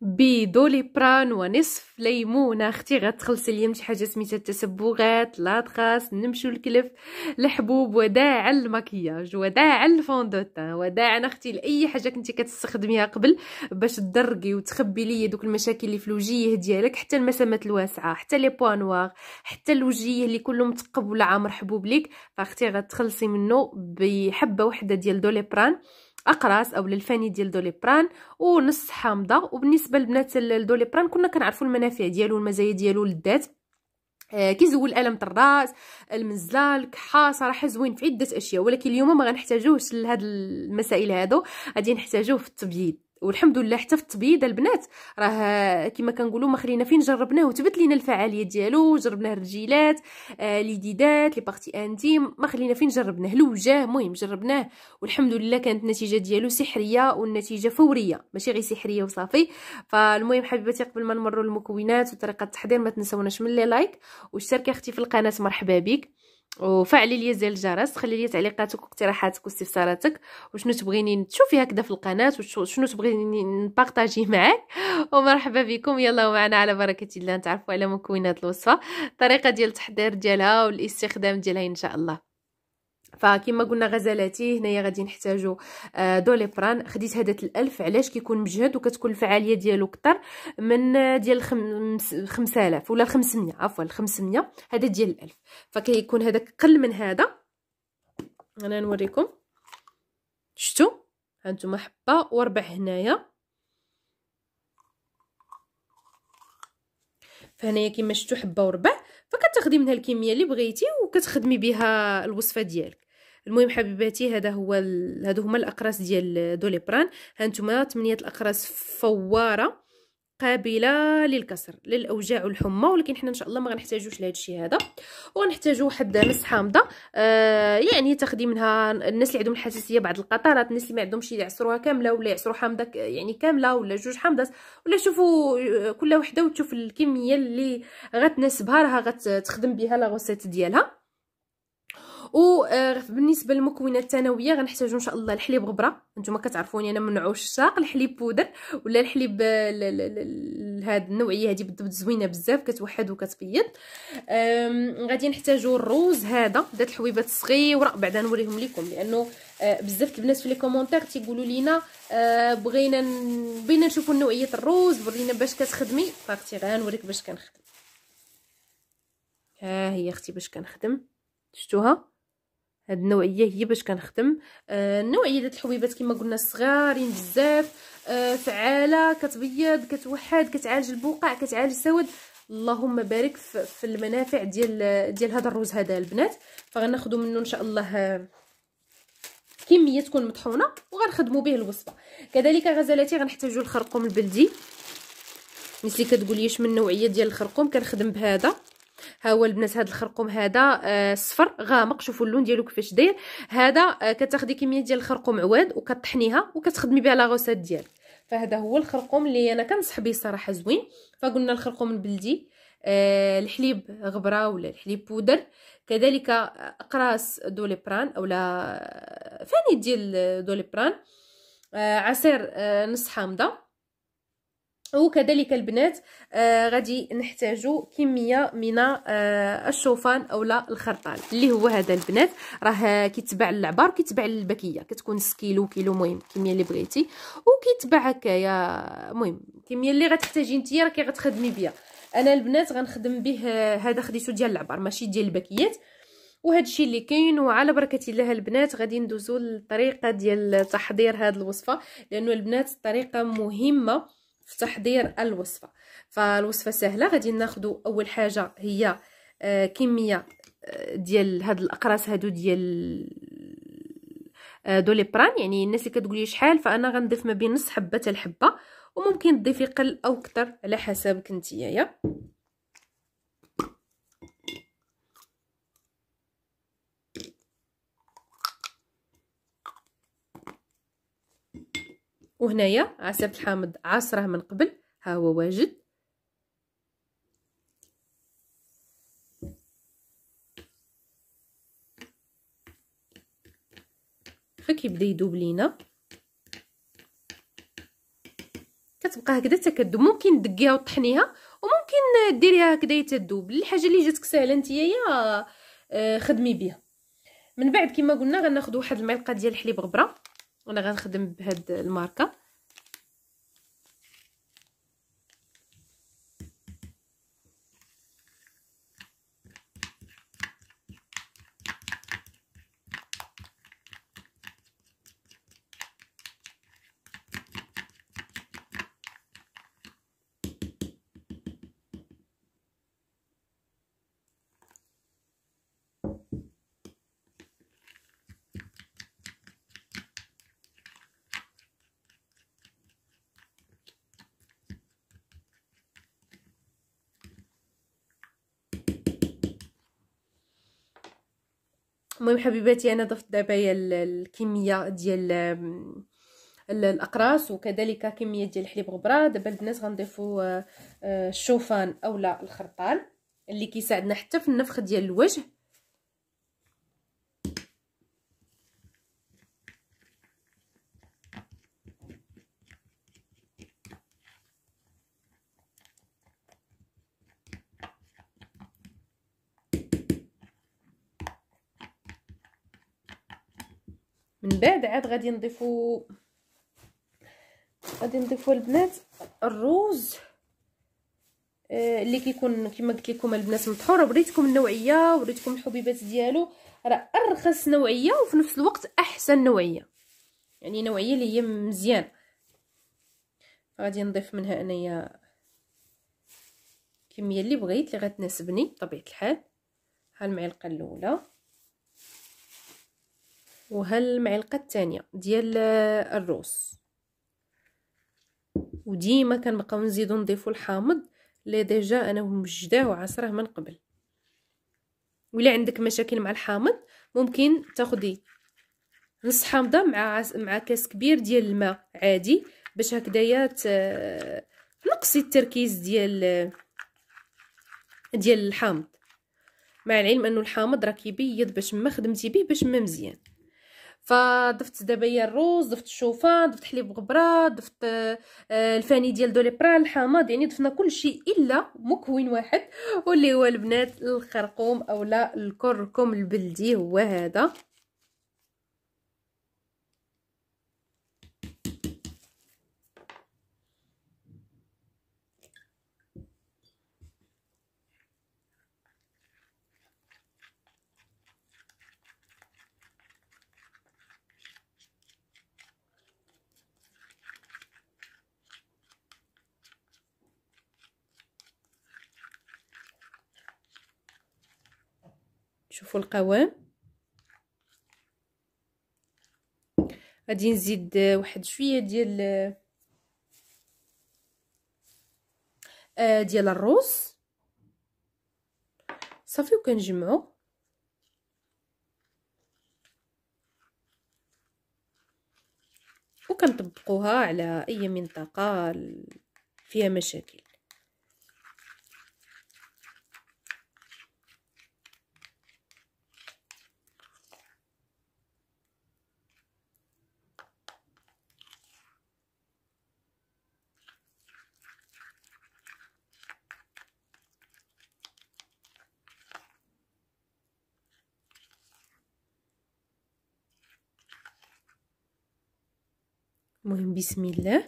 بدوليبران ونصف ليمونه اختي غتخلصي ليا من شي حاجه سميتها التسبغات لاطخاس نمشو الكلف الحبوب وداع المكياج وداع الفوندوتان دو وداع اختي لاي حاجه كنتي كتستخدميها قبل باش تدرقي وتخبي ليا دوك المشاكل اللي في الوجيه ديالك حتى المسامات الواسعه حتى لي بوانواغ حتى الوجيه اللي كله متقب ولا عامر حبوب ليك فاختي غتخلصي منه بحبه وحده ديال دوليبران اقراص او للفاني ديال دوليبران ونص حامضه وبالنسبه لبنات الدوليبران كنا كنعرفوا المنافع ديالو والمزايا ديالو للذات آه، كيزول الم الراس المنزله الكحه صراحه زوين في عده اشياء ولكن اليوم ما غنحتاجوهش لهاد المسائل هادو غادي نحتاجوه في التبييض والحمد لله حتى في التبييض البنات راه كما كنقولوا ما خلينا فين جربناه وثبت لينا الفعاليه ديالو جربناه الرجيلات آه لي لي بارتي انتيم ما خلينا فين جربناه الوجه مهم جربناه والحمد لله كانت النتيجه ديالو سحريه والنتيجه فوريه ماشي غير سحريه وصافي فالمهم حبيباتي قبل ما نمروا المكونات وطريقه التحضير ما تنساوناش من لي لايك واشتركي اختي في القناه مرحبا بك وفعلي ليا زر الجرس خلي ليا تعليقاتك واقتراحاتك واستفساراتك وشنو تبغيني تشوفي هكذا في القناه وشنو تبغيني نبارطاجي معاك ومرحبا بكم يلا معنا على بركه الله نتعرفوا على مكونات الوصفه الطريقه ديال التحضير ديالها والاستخدام ديالها ان شاء الله فكما قلنا غزالاتي هنايا غادي نحتاجو آه، دوليبران خديت هذا الألف علاش كيكون مجهد وكتكون الفعاليه ديالو كتر من آه، ديال 5000 ولا 500 عفوا 500 هذا ديال الألف فكيكون هذاك قل من هذا انا نوريكم شفتوا هانتوما حبه وربع هنايا فهنايا كيما شفتوا حبه وربع فكتاخدي منها الكميه اللي بغيتي وكتخدمي بها الوصفه ديالك المهم حبيباتي هذا هو هادو هما الاقراص ديال دوليبران هانتوما ثمانيه الاقراص فواره قابله للكسر للاوجاع والحمى ولكن حنا ان شاء الله ما غنحتاجوش لهذا الشيء هذا وغنحتاجو واحد مس حامضه آه يعني تاخدي منها الناس اللي عندهم الحساسيه بعض القطرات الناس اللي ما عندهمش يعصروها كامله ولا يعصروا حامضه يعني كامله ولا جوج حامضات ولا شوفوا آه، كل وحده وتشوف الكميه اللي غتناسبها راه غتخدم بها لا ديالها آه، بالنسبه للمكونات الثانويه غنحتاجو ان شاء الله الحليب غبره نتوما كتعرفوني انا من عشاق الحليب بودر ولا الحليب هذه آه، النوعيه هادي بالضبط زوينه بزاف كتوحد وكتبيض غادي نحتاجو الروز هذا دات الحويبات صغيره بعدا نوريهم لكم لانه آه، بزاف البنات في لي كومونتير تيقولوا لينا بغينا بغينا نشوفوا نوعيه الروز ورينا باش كتخدمي صافي غنوريك باش كنخدم ها هي اختي باش كنخدم شفتوها هاد النوعيه هي باش كنخدم آه النوعيه ديال الحبيبات كما قلنا صغارين بزاف آه فعاله كتبيض كتوحد كتعالج البقع كتعالج السواد اللهم بارك في المنافع ديال ديال هذا الروز هذا البنات فغناخذوا منه ان شاء الله آه، كميه تكون مطحونه وغنخدموا به الوصفه كذلك غزلاتي غنحتاجوا الخرقوم البلدي نسلي كتقول ليش من نوعيه ديال الخرقوم كنخدم بهذا ها هو البنات هذا الخرقوم هذا آه، صفر غامق شوفوا اللون ديالو كيفاش داير هذا آه، كتاخدي كميه ديال الخرقوم عواد وكطحنيها وكتخدمي بها لا غوسات ديالك فهذا هو الخرقوم اللي انا كنصح به صراحه زوين فقلنا الخرقوم البلدي آه الحليب غبره ولا الحليب بودر كذلك آه، اقراص دوليبران اولا فاني ديال دوليبران عصير نص حامضه وكذلك البنات آه، غادي نحتاجو كميه من آه الشوفان اولا الخرطال اللي هو هذا البنات راه كيتباع للعبار كيتباع للبكيه كتكون سكيلو كيلو المهم كميه اللي بغيتي وكيتباع هكايا المهم الكميه اللي غتحتاجي نتيا راكي غتخدمي بها انا البنات غنخدم به آه، هذا خديتو ديال العبار ماشي ديال البكيات وهذا الشيء اللي كاين وعلى بركه الله البنات غادي ندوزو للطريقه ديال تحضير هذه الوصفه لانه البنات الطريقه مهمه في تحضير الوصفه فالوصفه سهله غادي ناخذ اول حاجه هي آه، كميه آه، ديال هاد الاقراص هادو ديال آه، دوليبران يعني الناس اللي كتقولي شحال فانا غنضيف ما بين نص حبه حتى الحبه وممكن تضيفي قل او كتر على حسب كنتي يايا وهنايا عسيرة الحامض عصره من قبل ها هو واجد فكيبدا يذوب لينا كتبقى هكذا حتى كذوب ممكن تدقيها وتطحنيها وممكن ديريها هكذا تذوب الحاجه اللي جاتك ساهله نتيا يا آه، خدمي بها من بعد كما قلنا غناخذ واحد المعلقه ديال الحليب غبره وانا غنخدم بهاد الماركه المهم حبيباتي انا ضفت دابا الكميه ديال الاقراص وكذلك كميه ديال الحليب غبره دابا البنات غنضيفوا آه، آه، الشوفان اولا الخرطان اللي كيساعدنا حتى في النفخ ديال الوجه من بعد عاد غادي نضيفو غادي نضيفو البنات الروز آه اللي كيكون كما قلت لكم البنات مطحور وريتكم النوعيه وريتكم الحبيبات ديالو راه ارخص نوعيه وفي نفس الوقت احسن نوعيه يعني نوعيه اللي هي مزيان غادي نضيف منها انايا الكميه اللي بغيت اللي غتناسبني بطبيعه الحال ها المعلقه الاولى وهالمعلقه الثانيه ديال آه، الروس وديما كنبقاو نزيدو نضيفو الحامض اللي ديجا انا مجداه وعصره من قبل ولا عندك مشاكل مع الحامض ممكن تاخدي نص حامضه مع مع كاس كبير ديال الماء عادي باش هكدايا تنقصي التركيز ديال ديال الحامض مع العلم انه الحامض راه كيبيض باش ما خدمتي بيه باش ما مزيان فضفت دابا الروز ضفت الشوفان ضفت حليب غبره ضفت آه، الفاني ديال دوليبرال الحامض يعني ضفنا كل شيء الا مكون واحد واللي هو البنات الخرقوم اولا الكركم البلدي هو هذا شوفوا القوام غادي نزيد واحد شويه ديال آه، ديال الروز صافي وكنجمعو وكنطبقوها على اي منطقه فيها مشاكل مهم بسم الله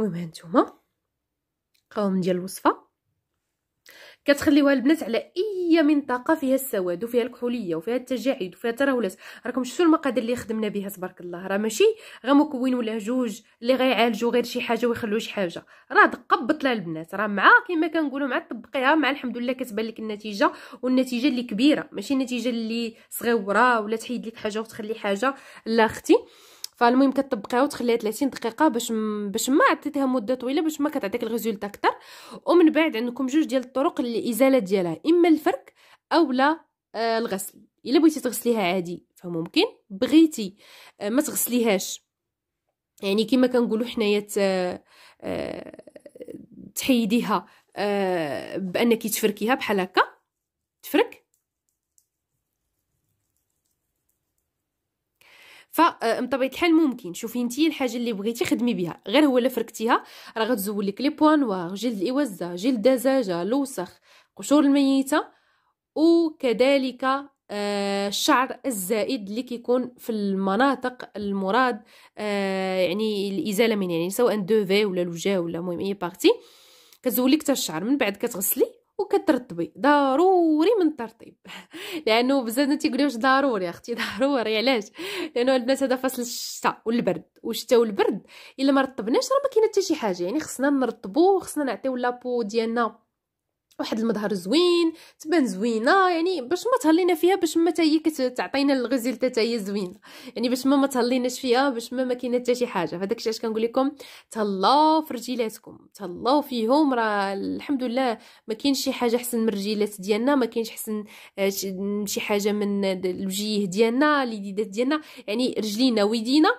المهم هانتوما قوام ديال الوصفه كتخليوها البنات على اي منطقه فيها السواد وفيها الكحوليه وفيها التجاعيد وفيها التراولات راكم شفتوا المقادير اللي خدمنا بها تبارك الله راه ماشي غير مكون ولا جوج اللي غيعالجوا غير شي حاجه ويخلوا شي حاجه راه دقه بطله البنات راه مع كما كنقولوا مع تطبقيها مع الحمد لله كتبان لك النتيجه والنتيجه اللي كبيره ماشي النتيجه اللي صغيره ولا تحيد لك حاجه وتخلي حاجه لا اختي فالمهم كتطبقيها وتخليها 30 دقيقه باش م... باش ما عطيتها مده طويله باش ما كتعطيك الريزولتا اكثر ومن بعد عندكم جوج ديال الطرق للازاله ديالها اما الفرك اولا آه الغسل الا بغيتي تغسليها عادي فممكن بغيتي آه ما تغسليهاش يعني كما كنقولوا حنايا آه تحيديها آه، بانك تفركيها بحال هكا تفرك فمطبيعه آه، الحال ممكن شوفي انت الحاجه اللي بغيتي خدمي بها غير هو اللي فركتيها راه غتزول لك لي بوان نوار جلد الاوزه جلد الدزاجه الوسخ قشور الميته وكذلك آه، الشعر الزائد اللي كيكون في المناطق المراد آه، يعني الازاله من يعني سواء دوفي ولا لوجا ولا المهم اي بارتي كتزول لك الشعر من بعد كتغسلي وكترطبي ضروري من الترطيب لانه بزاف الناس تيقولوا واش ضروري اختي ضروري علاش لانه البنات هذا فصل الشتاء والبرد والشتاء والبرد الا ما رطبناش راه ما كاين حتى شي حاجه يعني خصنا نرطبو خصنا نعطيو لابو ديالنا واحد المظهر زوين تبان زوينه يعني باش ما تهلينا فيها باش ما هي كتعطينا الغزيل حتى هي زوينه يعني باش ما ما تهليناش فيها باش ما ما كاينه حتى شي حاجه فداك الشيء اش كنقول لكم تهلاو في رجيلاتكم تهلاو فيهم راه الحمد لله ما كاينش شي حاجه احسن من الرجيلات ديالنا ما كاينش احسن آه، شي حاجه من الوجيه ديالنا اللي ديالنا يعني رجلينا ويدينا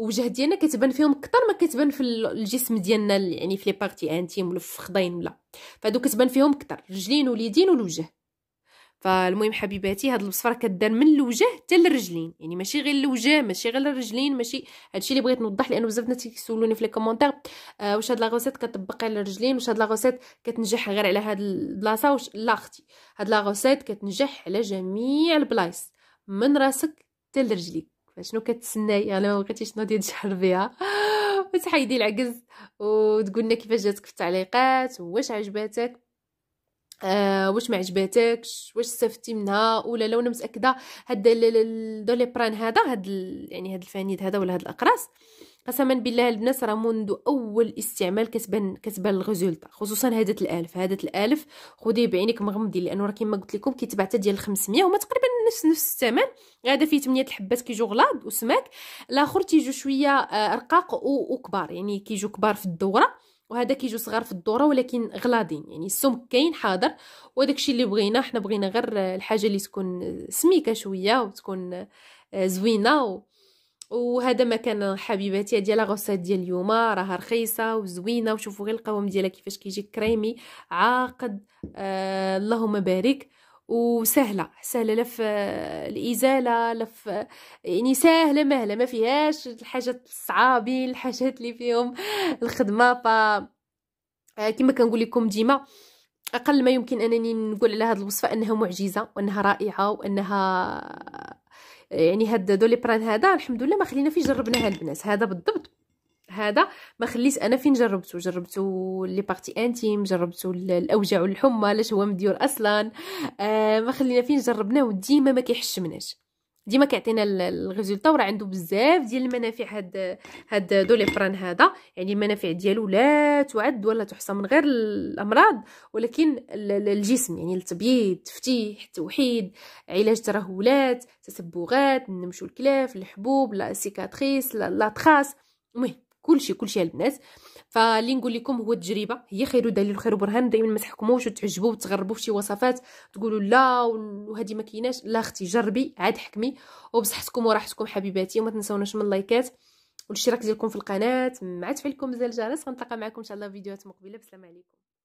الوجه ديالنا كتبان فيهم اكثر ما كتبان في الجسم ديالنا يعني في لي بارتي انتيم ولا في الخضين ولا فهادو كتبان فيهم اكثر رجلين واليدين والوجه فالمهم حبيباتي هاد البصفره كدار من الوجه حتى للرجلين يعني ماشي غير الوجه ماشي غير الرجلين ماشي هادشي اللي بغيت نوضح لانه بزاف الناس كيسولوني في لي كومونتير آه واش هاد لا غوسيت كتطبق على الرجلين واش هاد لا غوسيت كتنجح غير على هاد البلاصه واش لا اختي هاد لا غوسيت كتنجح على جميع البلايص من راسك حتى لرجليك شنو كتسناي انا ما بغيتيش نوضي تشحر بها وتحيدي العكز وتقولنا كيفاش جاتك في التعليقات واش عجباتك آه واش ما عجباتكش واش استفدتي منها ولا لو انا متاكده هاد دولي بران هذا هاد يعني هاد الفانيد هذا ولا هاد الاقراص قسما بالله البنات راه منذ اول استعمال كتبان كتبان الغزولتا خصوصا هاده الالف هاده الالف خدي بعينك مغمضي لانه راه كما قلت لكم كيتباع حتى ديال 500 هما تقريبا نفس نفس الثمن هذا فيه 8 الحبات كيجو غلاض وسماك الاخر تيجو شويه آه، رقاق وكبار يعني كيجو كبار في الدوره وهذا كيجو صغار في الدوره ولكن غلاضين يعني السمك كاين حاضر وداكشي اللي بغينا حنا بغينا غير الحاجه اللي تكون سميكه شويه وتكون آه، زوينه و... وهذا ما كان حبيباتي هذه لا غوسيت ديال اليوم راها رخيصه وزوينه وشوفوا غير القوام ديالها كيفاش كيجي كريمي عاقد آه اللهم بارك وسهله سهله لا الازاله لف يعني سهله مهله ما فيهاش الحاجات الصعابين الحاجات اللي فيهم الخدمه ف آه، كما كنقول لكم ديما اقل ما يمكن انني نقول على هذه الوصفه انها معجزه وانها رائعه وانها يعني هاد بران هذا الحمد لله ما خلينا فيه جربناها البنات هذا بالضبط هذا ما خليت انا فين جربته جربته لي بارتي انتيم جربته الاوجاع والحمى لاش هو مديور اصلا آه ما خلينا فين جربناه وديما ما كيحشمناش ديما كيعطينا الريزولطا وراه عنده بزاف ديال المنافع هاد هاد دوليبران هذا يعني المنافع ديالو لا تعد ولا تحصى من غير الامراض ولكن الجسم يعني التبييض تفتيح التوحيد علاج ترهلات تسبغات نمشو الكلاف الحبوب لا سيكاتريس لا تراس المهم كلشي كلشي شيء البنات فاللي نقول لكم هو التجربه هي خير دليل وخير برهان دائما ما تحكموش وتعجبوا وتغربوا شي وصفات تقولوا لا وهذه ما كايناش لا اختي جربي عاد حكمي وبصحتكم وراحتكم حبيباتي وما تنساوناش من اللايكات والاشتراك ديالكم في القناه مع تفعيلكم زر الجرس غنتلاقى معكم ان شاء الله فيديوهات مقبله بسلام عليكم